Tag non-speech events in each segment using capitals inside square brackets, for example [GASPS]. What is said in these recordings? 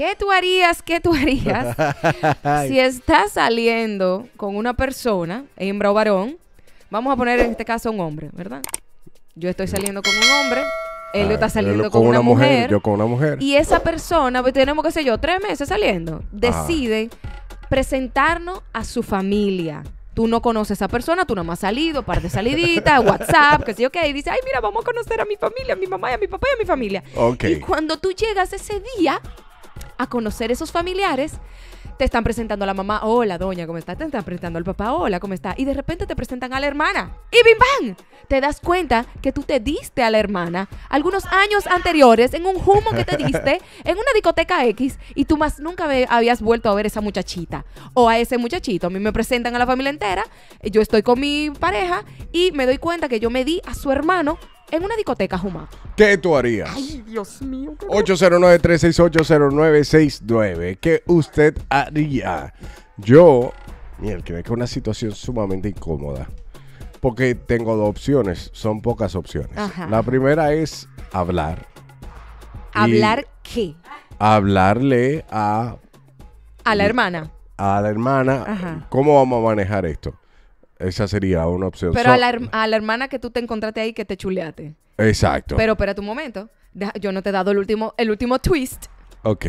¿Qué tú harías? ¿Qué tú harías? [LAUGHS] si estás saliendo con una persona, hembra o varón, vamos a poner en este caso un hombre, ¿verdad? Yo estoy saliendo con un hombre, él ah, está saliendo con, una, mujer, Yo con una mujer. Y esa persona, pues tenemos, qué sé yo, tres meses saliendo, decide presentarnos a su familia. Tú no conoces a esa persona, tú más has salido, par de saliditas, [LAUGHS] WhatsApp, que sí, qué. Y dice, ay, mira, vamos a conocer a mi familia, a mi mamá y a mi papá y a mi familia. Y cuando tú llegas ese día, a conocer esos familiares, te están presentando a la mamá, hola doña, ¿cómo está? Te están presentando al papá, hola, ¿cómo está? Y de repente te presentan a la hermana. Y bim bam, te das cuenta que tú te diste a la hermana algunos años anteriores en un humo que te diste [LAUGHS] en una discoteca X y tú más nunca habías vuelto a ver a esa muchachita o a ese muchachito. A mí me presentan a la familia entera, yo estoy con mi pareja y me doy cuenta que yo me di a su hermano en una discoteca, Juma. ¿Qué tú harías? Ay, Dios mío. 809-368-0969. ¿Qué usted haría? Yo, miren, creo que es una situación sumamente incómoda. Porque tengo dos opciones, son pocas opciones. La primera es hablar. ¿Hablar qué? Hablarle a... A la hermana. A la hermana. ¿Cómo vamos a manejar esto? Esa sería una opción. Pero a, la hermana que tú te encontraste ahí que te chuleaste. Exacto. Pero espérate tu momento. yo no te he dado el último, el último twist. Ok.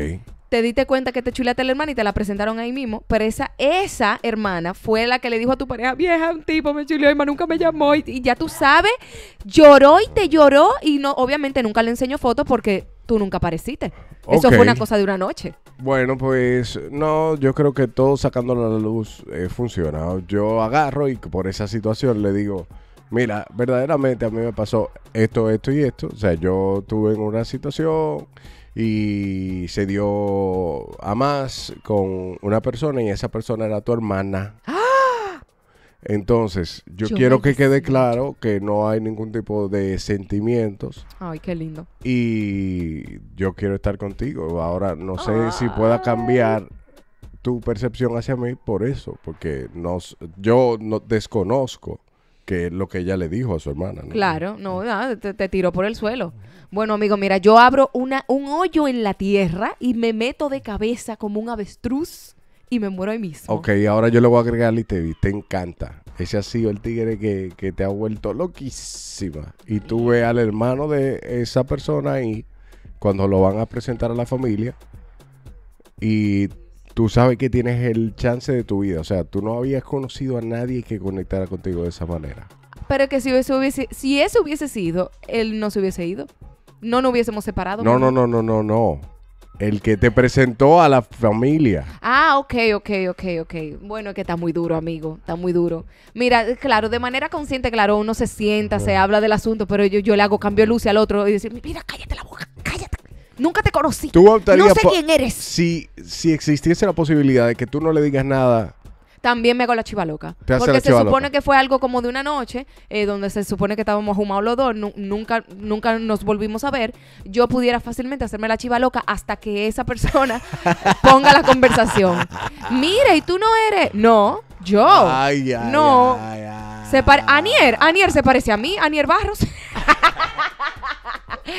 Te diste cuenta que te chuleaste a la hermana y te la presentaron ahí mismo. Pero esa, esa hermana fue la que le dijo a tu pareja, vieja, un tipo me chuleó y nunca me llamó. Y, ya tú sabes, lloró y te lloró. Y no, obviamente nunca le enseñó fotos porque tú nunca apareciste. Eso fue una cosa de una noche. Bueno, pues no, yo creo que todo sacándolo a la luz eh, funciona. Yo agarro y por esa situación le digo, mira, verdaderamente a mí me pasó esto, esto y esto. O sea, yo tuve en una situación y se dio a más con una persona y esa persona era tu hermana. Entonces, yo, quiero que quede claro que no hay ningún tipo de sentimientos. Ay, qué lindo. Y yo quiero estar contigo. Ahora no sé si ah. pueda cambiar tu percepción hacia mí por eso, porque nos, yo no desconozco que es lo que ella le dijo a su hermana. Claro, mm. no, te, tiró por el suelo. Bueno, amigo, mira, yo abro una, un hoyo en la tierra y me meto de cabeza como un avestruz y me muero ahí mismo. Ok, ahora yo le voy a agregar y te, te encanta. Ese ha sido el tigre que, te ha vuelto loquísima. Y tú ves al hermano de esa persona ahí, cuando lo van a presentar a la familia, y tú sabes que tienes el chance de tu vida. O sea, tú no habías conocido a nadie que conectara contigo de esa manera. Pero que si, eso hubiese, si eso hubiese sido, él no se hubiese ido. No nos hubiésemos separado. No, no, no, no, no, no. El que te presentó a la familia. Ah, ok, ok, ok, ok. Bueno, es que está muy duro, amigo. Está muy duro. Mira, claro, de manera consciente, claro, uno se sienta, se habla del asunto, pero yo, yo le hago cambio de luz al otro y decir, mira, cállate la boca, cállate. Nunca te conocí. no sé quién eres. Si, si existiese la posibilidad de que tú no le digas nada también me hago la chiva loca. Porque se supone que fue algo como de una noche, eh, donde se supone que estábamos jumados los dos, nunca, nunca nos volvimos a ver. Yo pudiera fácilmente hacerme la chiva loca hasta que esa persona [LAUGHS] ponga la conversación. Mire, ¿y tú no eres? No, yo. Ay, ay, no. Se Anier, Anier se parece a mí, Anier Barros. [LAUGHS] Eso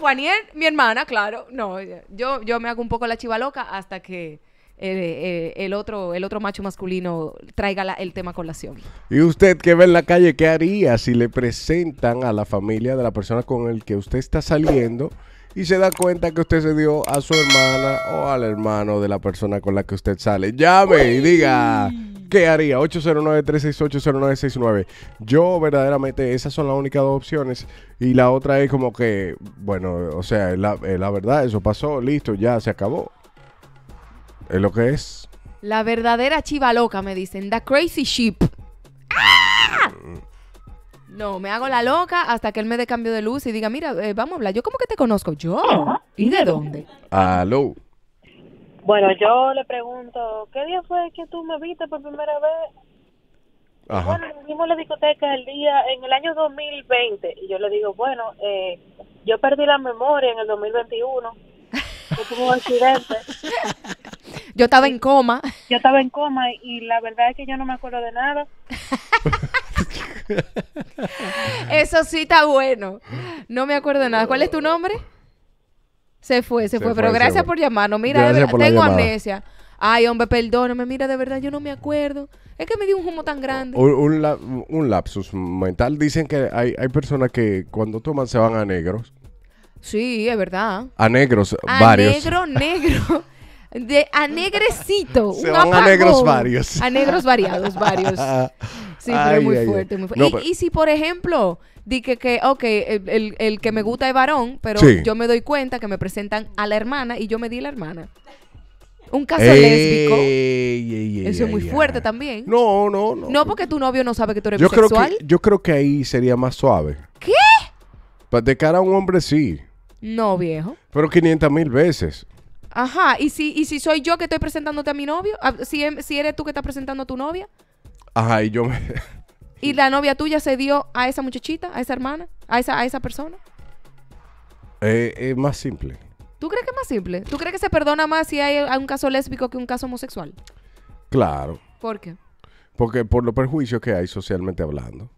fue Anier, mi hermana, claro. No, yo, yo me hago un poco la chiva loca hasta que eh, eh, el, otro, el otro macho masculino traiga el tema colación. ¿Y usted que ve en la calle, qué haría si le presentan a la familia de la persona con el que usted está saliendo y se da cuenta que usted se dio a su hermana o al hermano de la persona con la que usted sale? Llame y diga. ¿Qué haría? 809-368-0969. Yo verdaderamente esas son las únicas dos opciones. Y la otra es como que, bueno, o sea, la, eh, la verdad, eso pasó, listo, ya se acabó. Es lo que es. La verdadera chiva loca, me dicen. The crazy sheep. ¡Ah! No, me hago la loca hasta que él me dé cambio de luz y diga, mira, eh, vamos a hablar. ¿Yo cómo que te conozco? ¿Yo? ¿Y de dónde? Aló. Bueno, yo le pregunto, ¿qué día fue que tú me viste por primera vez? Ajá. Bueno, vimos la discoteca el día, en el año 2020. Y yo le digo, bueno, eh, yo perdí la memoria en el 2021. [LAUGHS] Fue un accidente. Yo estaba en coma. Yo estaba en coma y la verdad es que yo no me acuerdo de nada. [LAUGHS] Eso sí está bueno. No me acuerdo de nada. ¿Cuál es tu nombre? Se fue, se, fue, Pero gracias por llamarnos. Mira, de verdad, tengo amnesia. Ay, hombre, perdóname. Mira, de verdad, yo no me acuerdo. Es que me dio un humo tan grande. Un, lapsus mental. Dicen que hay, hay personas que cuando toman se van a negros. Sí, es verdad. A negros, a varios. negro, negro. [LAUGHS] a negrecito. [LAUGHS] a negros varios. A negros variados, varios. Sí, muy fuerte, y, si, por ejemplo, di que, ok, el, que me gusta es varón, pero yo me doy cuenta que me presentan a la hermana y yo me di la hermana. Un caso lésbico. Eso es muy fuerte también. No, no, no. No porque tu novio no sabe que tú eres yo Creo que, yo creo que ahí sería más suave. ¿Qué? Pues de cara a un hombre, sí. No, viejo. Pero 500 mil veces. Ajá, y si, y si soy yo que estoy presentándote a mi novio, ah, si, em, si eres tú que estás presentando a tu novia. Ajá, y yo me... [LAUGHS] y la novia tuya se dio a esa muchachita, a esa hermana, a esa, a esa persona. Eh, es más simple. ¿Tú crees que es más simple? ¿Tú crees que se perdona más si hay, hay un caso lésbico que un caso homosexual? Claro. ¿Por qué? Porque por los perjuicios que hay socialmente hablando.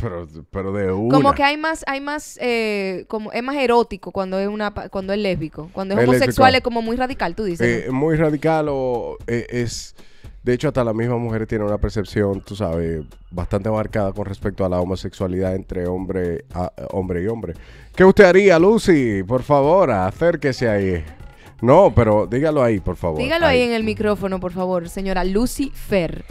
Pero, de una. Como que hay más, hay más, eh, como es más erótico cuando es una, cuando es lésbico. Cuando es, homosexual es como muy radical, tú dices. Eh, muy radical o eh, es, de hecho hasta las mismas mujeres tiene una percepción, tú sabes, bastante marcada con respecto a la homosexualidad entre hombre, a, hombre y hombre. ¿Qué usted haría, Lucy? Por favor, acérquese ahí. No, pero dígalo ahí, por favor. Dígalo ahí en el micrófono, por favor, señora Lucy Fer.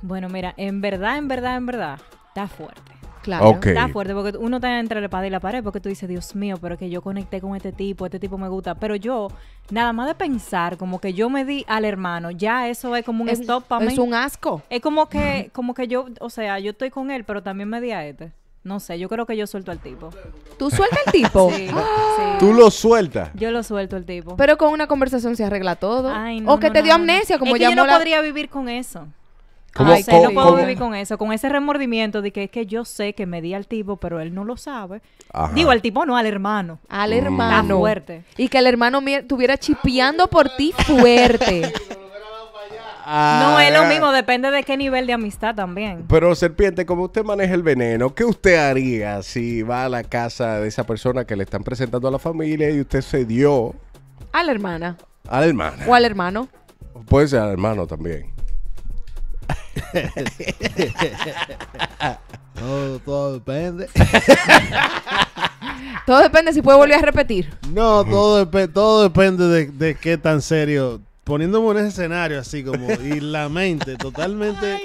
Bueno, mira, en verdad, en verdad, en verdad, está fuerte. Claro. Está fuerte porque uno está entre la pared y la pared porque tú dices, Dios mío, pero que yo conecté con este tipo, este tipo me gusta. Pero yo, nada más de pensar, como que yo me di al hermano, ya eso es como un stop para mí. Es un asco. Es como que, como que yo, o sea, yo estoy con él, pero también me di a este. No sé, yo creo que yo suelto al tipo. ¿Tú sueltas al tipo? [LAUGHS] [GASPS] Sí, ¿Tú lo sueltas? Yo lo suelto al tipo. Pero con una conversación se arregla todo. Ay, no, o que te dio amnesia, como ya yo no podría vivir con eso no puedo vivir con eso, con ese remordimiento de que es que yo sé que me di al tipo, pero él no lo sabe. Digo, al tipo no, al hermano. Al mm. hermano. fuerte. Y que el hermano estuviera chipeando por ti fuerte. [LAUGHS] no es lo ah. mismo, depende de qué nivel de amistad también. Pero serpiente, como usted maneja el veneno, ¿qué usted haría si va a la casa de esa persona que le están presentando a la familia y usted se dio? A la hermana. A la hermana. O al hermano. Puede ser al hermano también todo, [LAUGHS] todo depende. [LAUGHS] todo depende si puede volver a repetir. No, todo, todo depende de, de, qué tan serio. Poniéndome en ese escenario así como y la mente totalmente...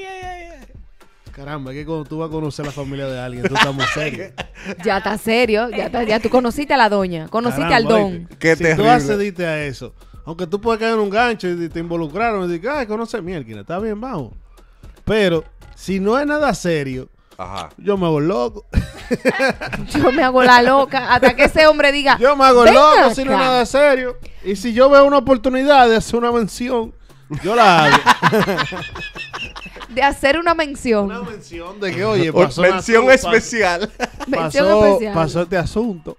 Caramba, que cuando tú vas a conocer la familia de alguien, tú estás muy serio. [LAUGHS] Ya está serio, ya, tú conociste a la doña, conociste al don. Qué si terrible. tú accediste a eso, aunque tú puedes caer en un gancho y te involucraron y dices, ay, conoce mierda, está bien, bajo. Pero si no es nada serio, yo me hago loco. [LAUGHS] yo me hago la loca hasta que ese hombre diga. Yo me hago loco si no es nada serio. Y si yo veo una oportunidad de hacer una mención, yo la hago. [LAUGHS] de hacer una mención. Una mención de que, oye, [LAUGHS] pasó mención especial. Pasó, mención especial. Pasó este asunto.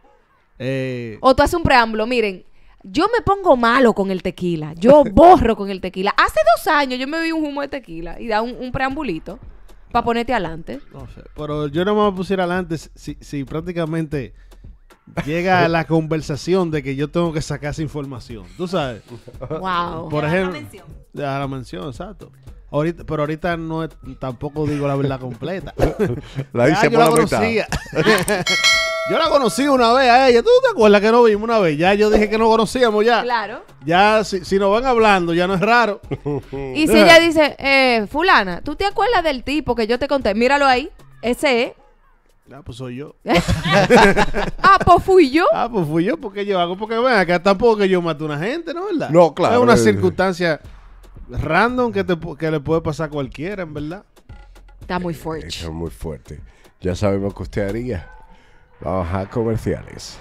Eh, o tú haces un preámbulo, miren, yo me pongo malo con el tequila. Yo [LAUGHS] borro con el tequila. Hace dos años yo me vi un humo de tequila y da un, preambulito para ponerte adelante. pero yo no me voy a pusiera adelante si, prácticamente llega a la conversación de que yo tengo que sacar esa información. Tú sabes. Wow. Por ejemplo. la mención. la mención, exacto. Ahorita, pero ahorita no tampoco digo la verdad completa. [LAUGHS] la hice por [LAUGHS] Yo la conocí una vez a ella. ¿Tú te acuerdas que nos vimos una vez? Ya yo dije que no conocíamos ya. Claro. Ya, si, si nos van hablando, ya no es raro. [LAUGHS] Y si ella dice, eh, fulana, ¿tú te acuerdas del tipo que yo te conté? Míralo ahí. Ese es. Ah, pues soy yo. [LAUGHS] ah, pues fui yo. Ah, pues fui yo, porque yo hago, porque ven, acá tampoco que yo mato a una gente, ¿no? ¿Verdad? No, claro. Es una circunstancia random que, te, que le puede pasar a cualquiera, en verdad. Está muy fuerte. está muy fuerte. Ya sabemos que usted haría. Baja comerciales.